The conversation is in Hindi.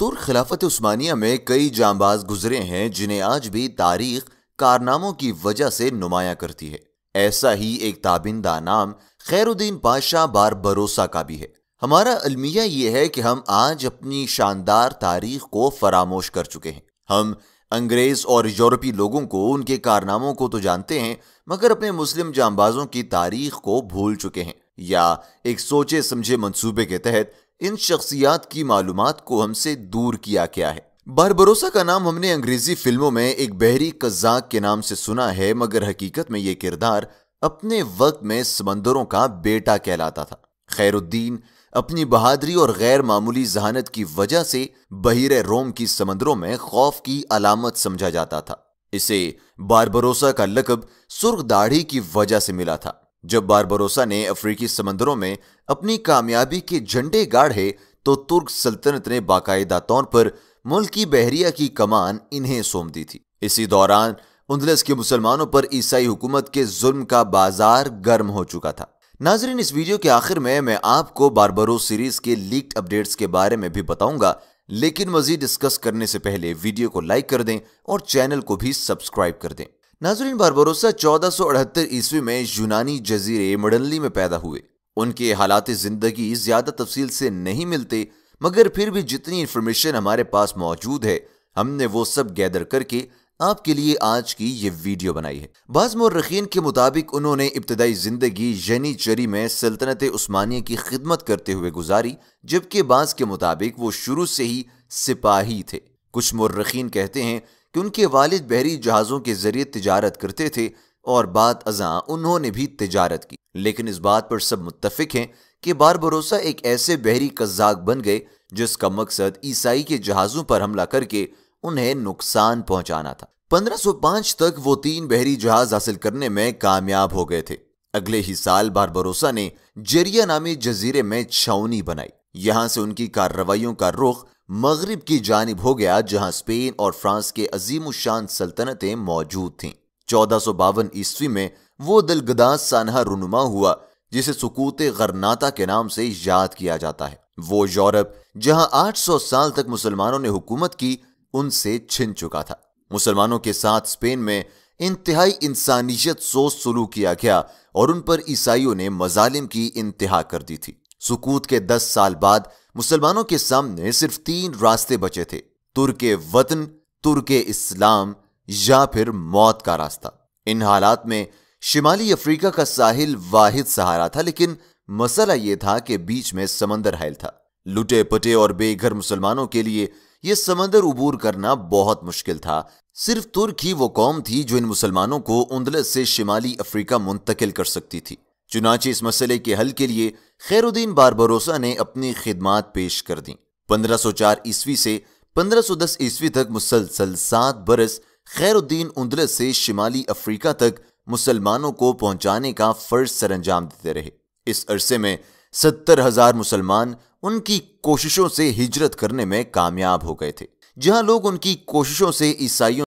तुर्क खिलाफत उस्मानिया में कई जांबाज गुजरे हैं जिन्हें आज भी तारीख कारनामों की वजह से नुमाया करती है ऐसा ही एक ताबिंदा नाम खैरुद्दीन पाशाह बार भरोसा का भी है हमारा अलमिया ये है कि हम आज अपनी शानदार तारीख को फरामोश कर चुके हैं हम अंग्रेज और यूरोपी लोगों को उनके कारनामों को तो जानते हैं मगर अपने मुस्लिम जांबाजों की तारीख को भूल चुके हैं या एक सोचे समझे मंसूबे के तहत इन शख्सियात की मालूम को हमसे दूर किया गया है बारबरोसा का नाम हमने अंग्रेजी फिल्मों में एक बहरी कज्जाक के नाम से सुना है मगर हकीकत में यह किरदार अपने वक्त में समंदरों का बेटा कहलाता था खैरुद्दीन अपनी बहादरी और गैर मामूली जहानत की वजह से बहिर रोम की समंदरों में खौफ की अलामत समझा जाता था इसे बारबरोसा का लकब सुर्ख दाढ़ी की वजह से मिला था जब बारबरोसा ने अफ्रीकी समंदरों में अपनी कामयाबी के झंडे गाढ़े तो तुर्क सल्तनत ने बाकायदा तौर पर मुल्क की बहरिया की कमान इन्हें सौंप दी थी इसी दौरान उन्दलस के मुसलमानों पर ईसाई हुकूमत के जुल्म का बाजार गर्म हो चुका था नाजरीन इस वीडियो के आखिर में मैं आपको बारबरो सीरीज के लीक्ड अपडेट्स के बारे में भी बताऊंगा लेकिन मजीद डिस्कस करने से पहले वीडियो को लाइक कर दें और चैनल को भी सब्सक्राइब कर दें नाजरीन बारबरोसा चौदह सौ अठहत्तर ईस्वी में यूनानी जजीरे मडनली में पैदा हुए उनके हालात ज़िंदगी ज़्यादा तफसील से नहीं मिलते मगर फिर भी जितनी इन्फॉर्मेशन हमारे पास मौजूद है हमने वो सब गैदर करके आपके लिए आज की ये वीडियो बनाई है बाज मर्रखीन के मुताबिक उन्होंने इब्तदाई ज़िंदगी जनी चरी में सल्तनत उस्मानिया की खिदमत करते हुए गुजारी जबकि बाज के मुताबिक वो शुरू से ही सिपाही थे कुछ मुर्रखीन कहते हैं कि उनके वालिद बहरी जहाज़ों के ज़रिए तजारत करते थे और बाद अजा उन्होंने भी तजारत की लेकिन इस बात पर सब मुतफिक हैं कि बारबरोसा एक ऐसे बहरी कज्जाक बन गए जिसका मकसद ईसाई के जहाज़ों पर हमला करके उन्हें नुकसान पहुंचाना था 1505 तक वो तीन बहरी जहाज हासिल करने में कामयाब हो गए थे अगले ही साल बारबरोसा ने जरिया नामी जजीरे में छावनी बनाई यहाँ से उनकी कार्रवाइयों का रुख मगरब की जानब हो गया जहां स्पेन और फ्रांस के अजीम शान सल्तनतें मौजूद थीं चौदह सौ बावन ईस्वी में वो दिलगदास सानहा रुनुमा हुआ जिसे सुकूत गरनाता के नाम से याद किया जाता है वो यूरोप जहां 800 साल तक मुसलमानों ने हुकूमत की उनसे छिन चुका था मुसलमानों के साथ स्पेन में इंतहाई इंसानियत सोच सुलू किया गया और उन पर ईसाइयों ने मजालिम की इंतहा कर दी थी सुकूत के दस साल बाद मुसलमानों के सामने सिर्फ तीन रास्ते बचे थे तुर्क वतन तुर्क इस्लाम या फिर मौत का रास्ता इन हालात में शिमाली अफ्रीका का साहिल वाहिद सहारा था लेकिन मसला यह था कि बीच में समंदर हायल था लुटे पटे और बेघर मुसलमानों के लिए यह समंदर उबूर करना बहुत मुश्किल था सिर्फ तुर्क ही वो कौम थी जो इन मुसलमानों को उंदलस से शिमाली अफ्रीका मुंतकिल कर सकती थी चुनाचे इस मसले के हल के लिए खैरुद्दीन बारबरोसा ने अपनी खिदमात पेश कर दी 1504 ईस्वी से 1510 ईस्वी तक मुसलसल सात बरस खैरुद्दीन उंदलस से शिमाली अफ्रीका तक मुसलमानों को पहुंचाने का फर्ज सरंजाम देते रहे इस अरसे में सत्तर हजार मुसलमान उनकी कोशिशों से हिजरत करने में कामयाब हो गए थे जहां लोग उनकी कोशिशों से ईसाइयों